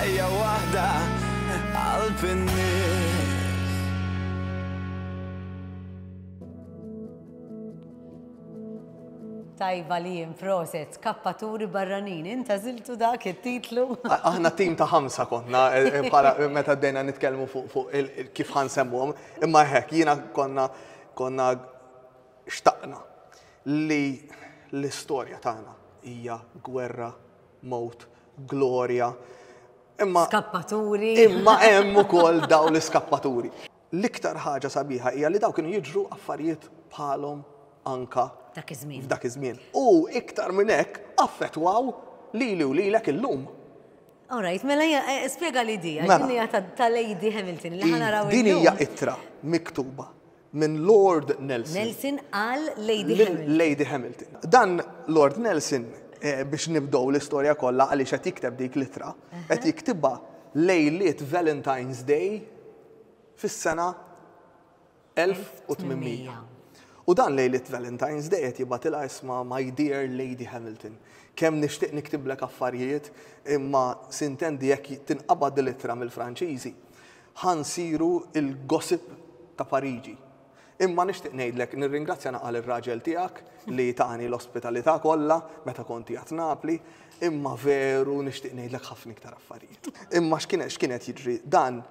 ħajja waħda għal tajba li jimproset, kappaturi barranin, inta ziltu dak il-titlu. Aħna tim ta' ħamsa konna, e, e, e, meta d-dejna nitkelmu fuq kif ħansemmuhom, imma ħek, jina konna konna xtaqna li l-istorja tagħna hija gwerra, mot, gloria Imma. Skappaturi. Imma hemm ukoll daw l-iskappaturi. L-iktar ħaġa sabiħa hija li daw kienu jiġru affarijiet bħalhom anka dak iż-żmien. iż-żmien. U iktar minn hekk affettwaw lili u lilek illum. Alright, mela eh, spjega li mela. din hija ta' Lady Hamilton li raw. Din hija ittra miktuba minn Lord Nelson. Nelson għal Lady Hamilton. Lady Hamilton. Dan Lord Nelson Eh, biex nibdow l-istorja kollha għaliex qed jikteb dik litra. Qed jiktibha lejliet Valentine's Day fis-sena 1800. U dan lejliet Valentine's Day qed jibatilha isma My Dear Lady Hamilton. Kemm nixtieq niktiblek affarijiet imma sintendi jekk tinqabad litra mill-Franċiżi ħansiru il-gossip ta' Pariġi Imma nixtieq ngħidlek nirringrazzja naqal il raġel tiegħek li tani l-ospitalità kollha meta konti għat Napli, imma veru nixtieq ngħidlek ħafna ktar affarijiet. Imma x'kienet x'kienet jiġri dan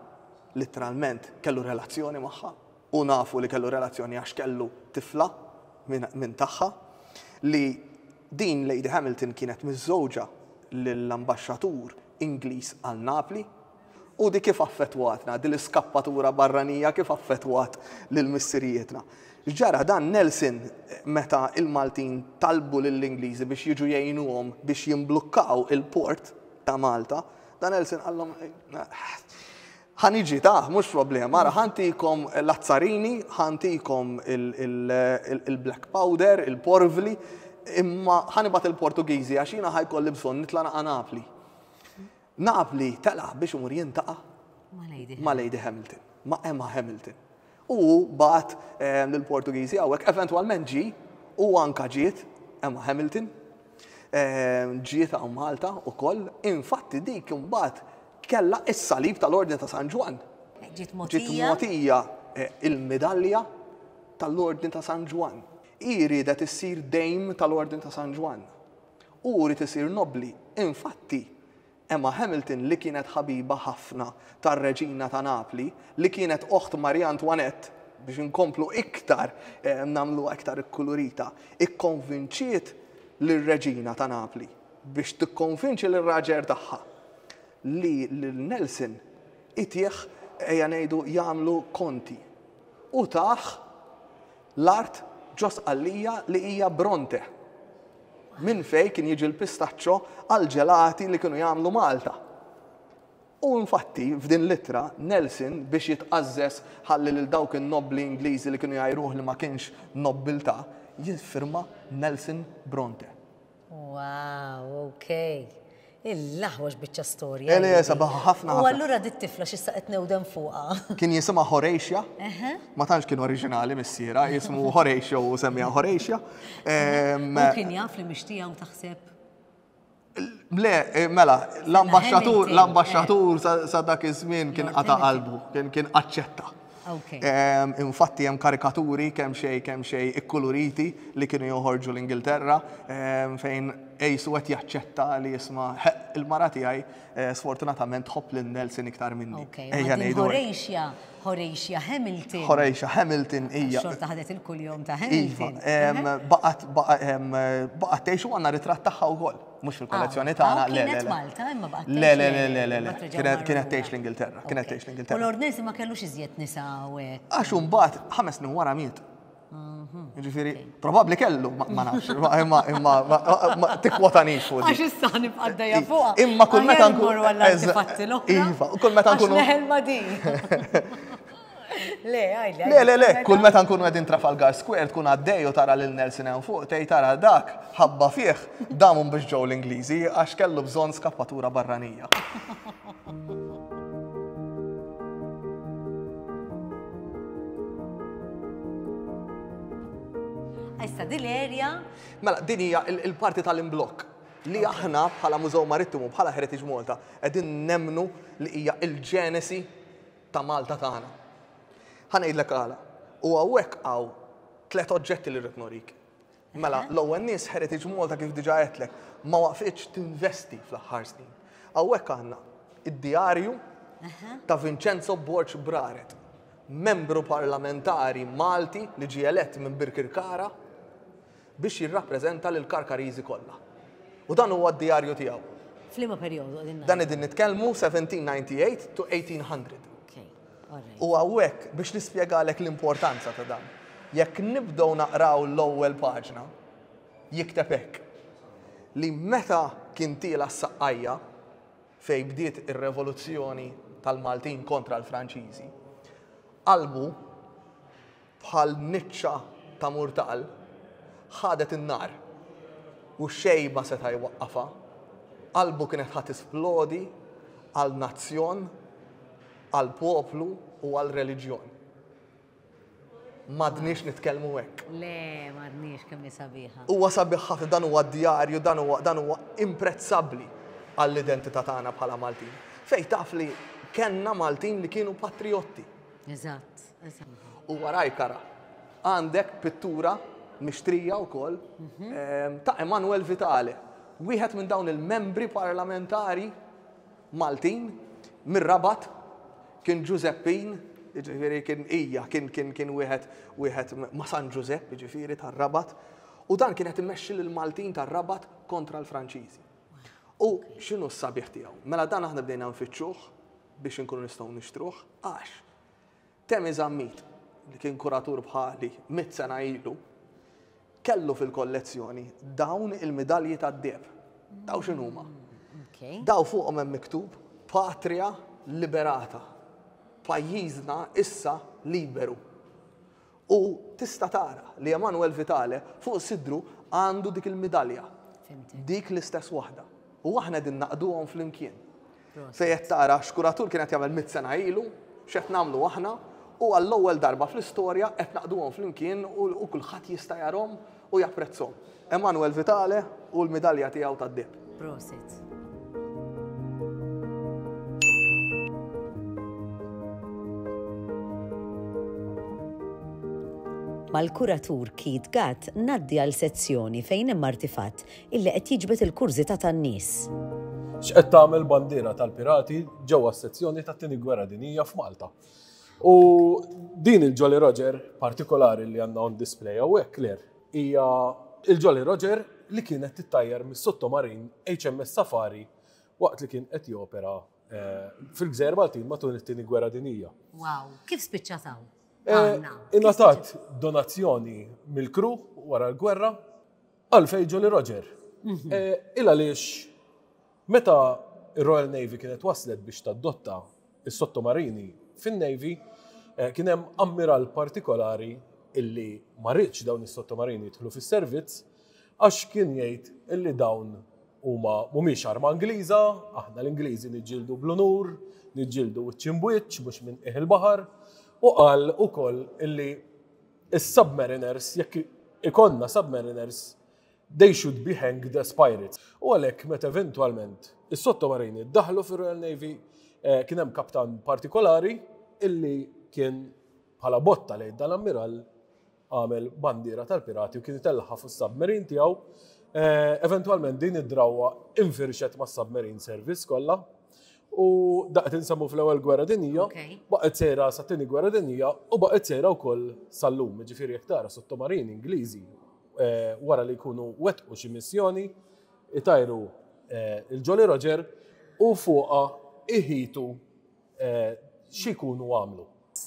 litteralment kellu relazzjoni magħha u nafu li kellu relazzjoni għax kellu tifla minn tagħha li din Lady Hamilton kienet miż l lill Inglis Ingliż għal Napli U di kif affettwatna, di l-iskappatura barranija kif affettwat l-missirijietna. Ġara dan Nelson meta il-Maltin talbu l-Ingliżi biex jiġu jgħinuhom biex jimblukkaw il-port ta' Malta, dan Nelson għallom ah, ħaniġi taħ, mux problem. għara ħantikom l-azzarini, ħantikom il-black powder, il-porvli, imma ħanibat il-Portugizi, għaxina ħajkolli bżon nitlana għanapli. Napli telaq biex umur jintaqa ma' Lady Hamilton, ma' Emma Hamilton. U bat ehm, l-Portugizi għawek, eventualment ġi, u anka ġiet Emma Hamilton, ehm, ġiet għaw Malta u koll, infatti dik imbat kella is-salib tal-Ordni ta' San Ġwan. Eh, ġiet motija eh, il-medalja tal-Ordni ta' San Ġwan. Iri da tessir dejm tal-Ordni ta' San Ġwan. Uri tessir nobli. Infatti, Emma Hamilton li kienet ħabiba ħafna tar-reġina ta' Napli, li kienet oħt Marija Antoinette biex inkomplu iktar eh, namlu iktar ikkulurita, ikkonvinċiet l-reġina ta' Napli biex tikkonvinċi lir raġer tagħha li l-Nelson itjeħ eja ngħidu jagħmlu konti. U taħ l-art ġos għallija li hija bronte minn fej kien jiġi l-pistaċċo għal ġelati li kienu jagħmlu Malta. U infatti f'din litra Nelson biex jitqazzes ħalli lil dawk in-nobli Ingliżi li kienu jgħajruħ li ma kienx nobilta jiffirma Nelson Bronte. Wow, okay. Il-laħwax bieċa storja. Eli eh, sabaħ ħafna. U għallura dit-tifla xissa u newdem fuqa. Kien jisima Horatia. ma tantx kien oriġinali missiera, jismu Horatia u semmija U Kien jaf li mixtijam taħseb. Mle, eh, mela, l ambasġatur l-ambasċatur sa dak iż-żmien kien qata qalbu, kien aċċetta. Infatti hemm karikaturi kemm xej kemm xej ikkuluriti li kienu joħorġu l-Ingilterra fejn ejsu għet jaċċetta li jisma il-marati għaj eh, sfortunatament Hoplin Nelson iktar minni. Horeixja, Horeixja Hamilton. Horeixja Hamilton, ija. Ah, xorta ħadet il-kull jom ta' iva, Hamilton. Baqat teħxu għanna ritrat taħħa u għol. Mux fil-kollezzjoni ah, ta' għana. Ah, kienet Malta, imma baqat. Le, le, le, le, le, kienet teħx l-Ingilterra. Kienet teħx l-Ingilterra. U l-Ornesi ma kellux iżjed nisa u għek. Għaxum bat, ħames nin wara miet. Ġifiri, probabli kellu, ma nafx, imma, imma, ma tikwatani fuq. Għax issa nibqaddeja fuq. Imma kull meta nkun. Iva, kull meta nkun. Neħelma di. Le, le, le, le, kull meta nkun għedin Trafalgar Square tkun għaddej u tara lil Nelson għan fuq, tej tara dak, ħabba fih, damun biex ġew l-Ingliżi għax kellu bżonn skappatura barranija. l erja Mela, din hija il-parti tal-imblok li aħna bħala Mużew Marittimu bħala Heritage Malta qegħdin nemnu li hija il-ġenesi ta' Malta tagħna. Ħanejdlek għala. U hawnhekk hawn tliet oġġetti li rrid norik. Mela, l-ewwel nies Heritage Malta kif diġà qedtlek ma waqfitx tinvesti fl-aħħar snin. Hawnhekk għandna id djarju ta' Vincenzo Borċ Braret, membru parlamentari Malti li ġie elett minn Birkirkara biex jirrappreżenta lil karkarizi kollha. U dan huwa d djarju tiegħu. Flima perjodu Dan id-din nitkellmu 1798 to 1800. U għawek biex nispiegħalek l-importanza ta' dan. Jekk nibdow naqraw l-ewwel paġna, jikteb hekk li meta kien tiela s-saqqajja fej bdiet ir-revoluzzjoni tal-Maltin kontra l-Franċiżi, qalbu bħal niċċa ta' murtal ħadet in-nar. U xej ma seta' jwaqqafa. Qalbu kienet ħat isplodi għal nazzjon, għal poplu u għal reliġjon. Madniex nitkellmu hekk. Le, madniex kemm sabiħa. Huwa sabiħ dan huwa djarju, dan huwa dan huwa imprezzabbli għall-identità tagħna bħala Maltin. Fej taf li kenna Maltin li kienu patriotti. Eżatt, eżatt. U waraj għandek pittura mixtrija wkoll mhm. ta' Emanuel Vitali, wieħed minn dawn il-membri parlamentari Maltin, mir-Rabat, kien Giuseppin, ġifiri kien ija, kien kien kien wieħed wieħed ma' San Giuseppe, ġifiri tar-Rabat, u dan kien qed immexxi l-Maltin tar-Rabat kontra l-Franċiżi. U x'inhu s-sabiħ tiegħu? Mela dan aħna bdejna nfittxuh biex inkunu nistgħu nixtruh għax. Temi Zammit li kien kuratur bħali mit sena ilu kellu fil-kollezzjoni dawn il-medalji ta' d-deb. Daw xinuma. Daw fuqhom hemm miktub patria liberata. Pajjiżna issa liberu. U tista tara li Emanuel Vitale fuq sidru għandu dik il-medalja. Dik l-istess waħda. U aħna din naqduhom fl-imkien. Se jett tara xkuratur kienet jagħmel mit sena ilu, x'qed nagħmlu aħna u għall-ewwel darba fl-istorja qed naqduhom flimkien u kulħadd jista' jarhom u japprezzhom. Emmanuel Vitale u l-midalja tiegħu tad deb Prosit. mal-kuratur Kit Gatt naddi għal sezzjoni fejn hemm artifatt illi qed jiġbed il-kurzita tan-nies. X'qed tagħmel bandiera tal-pirati ġewwa s-sezzjoni tat-tieni gwerra dinija f'Malta. U din il-Jolly Roger partikolari li għanna on display għawek, kler, hija il-Jolly Roger li kienet tittajjar mis sottomarin HMS Safari waqt li kien qed jopera eh, fil-gżer Maltin matul it-tieni gwerra dinija. Wow, kif spiċċataw? Eh, Inatat donazzjoni mill-kru wara l-gwerra għalfej Jolly Roger. Mhm. Eh, illa lix meta il-Royal Navy kienet waslet biex tadotta is sottomarini fin-Navy eh, kien hemm ammiral partikolari illi ma ridx dawn is-sottomarini jidħlu fis-servizz għax kien jgħid illi dawn huma mhumiex arma Ingliża, aħna l-Ingliżi niġġieldu bl-unur, niġġieldu wiċċ mhux minn qiegħ il-baħar, u qal ukoll illi is-submariners jekk ikonna submariners they should be hanged as pirates. U għalhekk meta eventwalment is-sottomarini ddaħlu fir-Royal Navy Eh, kien hemm kaptan partikolari illi kien bħala botta lejn dal-ammiral għamel bandiera tal-pirati u kien itellaħa fuq submarin tiegħu. Eh, eventualment din id-drawwa infirxet ma' submarine service kollha u daqt insammu fl-ewwel gwerra dinija, baqgħet sejra sat-tieni gwerra dinija u baqgħet sejra wkoll sal-lum, ġifieri jekk tara sottomarin Ingliżi eh, wara li jkunu wetqu xi missjoni, itajru il-Jolly Roger u fuqa iħitu eh, xikunu għamlu.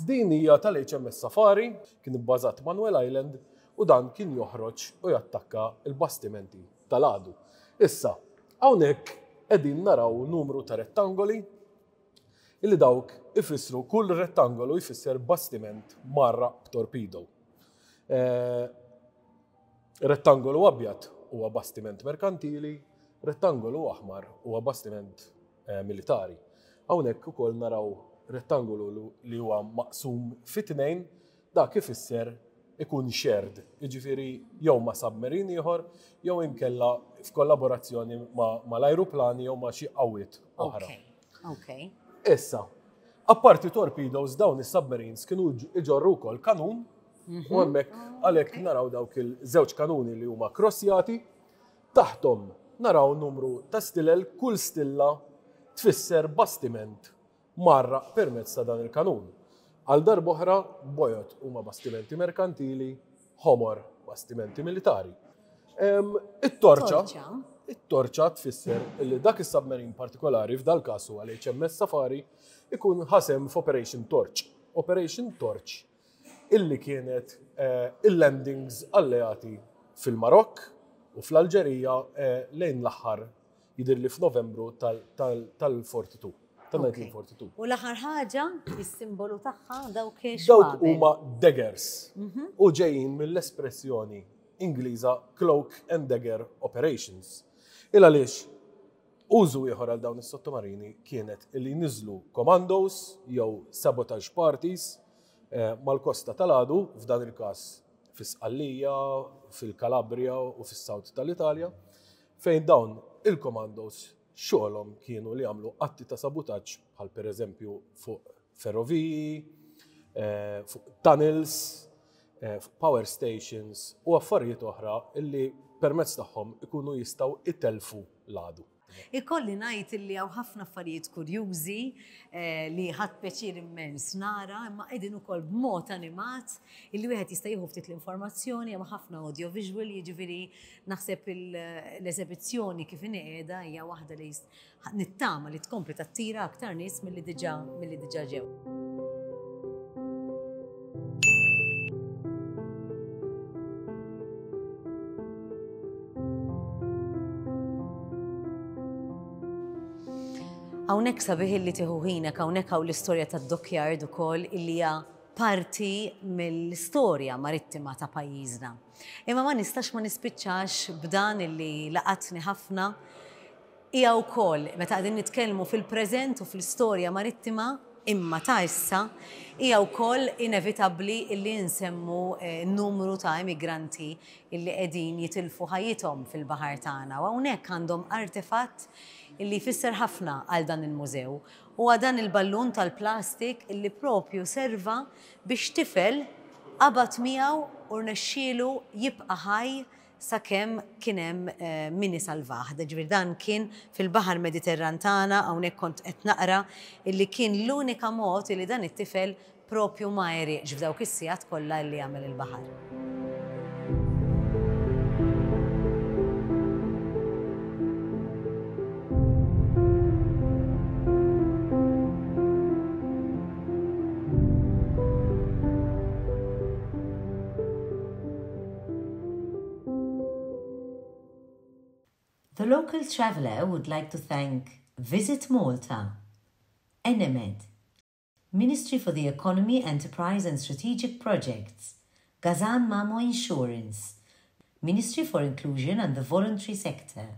Din hija tal-HMS Safari, kien bbażat Manuel Island u dan kien joħroġ u jattakka il-bastimenti tal-għadu. Issa, hawnhekk qegħdin naraw numru ta' rettangoli illi dawk ifissru kull rettangolu jfisser bastiment marra b'torpido. Eh, rettangolu abjad huwa bastiment merkantili, rettangolu aħmar huwa bastiment eh, militari. Hawnhekk ukoll naraw rettangolu li huwa maqsum fit-tnejn da kif isser ikun shared, iġifiri jew ma' submarine ieħor, jew inkella f'kollaborazzjoni ma' l-ajruplani jew ma' xi qawwiet oħra. Okay. Issa, apparti torpedoes dawn is-submarines kienu iġorru wkoll kanun u mhm. hemmhekk ah, għalhekk naraw dawk il-żewġ kanuni li huma krossjati taħtom naraw numru ta' stilel kull stilla tfisser bastiment marra permezz ta' dan il-kanun. Għal darboħra bojot huma bastimenti merkantili, homor bastimenti militari. It-torċa, it-torċa tfisser li dak is-submarin partikolari f'dal kasu għal HMS Safari ikun ħasem f'Operation Torch. Operation Torch illi kienet eh, il-landings alleati fil-Marokk u fl-Alġerija eh, lejn l-aħħar jidir li f'Novembru tal-42. Tal-1942. U l-aħħar ħaġa, is-simbolu tagħha dawk Dawk huma daggers. Mhm. U ġejjin mill-espressjoni Ingliża cloak and dagger operations. Il għaliex użu ieħor għal dawn is-sottomarini kienet li niżlu commandos jew sabotage parties eh, mal-kosta tal-għadu f'dan il-każ fis-Qallija, fil-Kalabria u fis sawt tal-Italja fejn dawn il-komandos xogħolhom kienu li għamlu atti ta' sabotaġġ bħal pereżempju fuq ferroviji, eh, fuq tunnels, eh, fuq power stations u affarijiet oħra illi permezz tagħhom ikunu jistgħu itelfu l-għadu. Ikolli najt li għaw ħafna affarijiet kurjużi eh, li ħat peċir immens nara, imma qegħdin ukoll b'mod animat illi wieħed jista' jieħu ftit l-informazzjoni hemm ħafna audio visual jiġifieri naħseb l-eżebizzjoni kif inhi qiegħda hija waħda li nittama li tkompli tattira aktar nies milli diġà milli diġà ġew. Hawnhekk sabiħ illi tieħu ħinek hawnhekk hawn l-istorja tad-dockyard ukoll illi hija parti mill-istorja marittima ta' pajjiżna. Imma ma nistax ma nispiċċax b'dan illi laqatni ħafna hija wkoll meta għadin nitkellmu fil-preżent u fl-istorja marittima imma ta' issa hija wkoll inevitabbli illi nsemmu eh, numru ta' emigranti illi qegħdin jitilfu ħajitom fil-baħar tagħna u hawnhekk għandhom artefatt illi jfisser ħafna għal dan il-mużew u dan il-ballun tal-plastik illi propju serva biex tifel qabat miegħu u rnexxielu jibqa' ħaj sakemm kien hemm eh, mini salvaħ. Ġifier dan kien fil-Baħar Mediterrantana, tagħna hawnhekk kont qed naqra illi kien l-unika mod illi dan it-tifel propju ma jeriqx f'dawk is-sigħat kollha li jagħmel il-baħar. local traveler would like to thank Visit Malta, Enemed, Ministry for the Economy, Enterprise and Strategic Projects, Gazan Mamo Insurance, Ministry for Inclusion and the Voluntary Sector.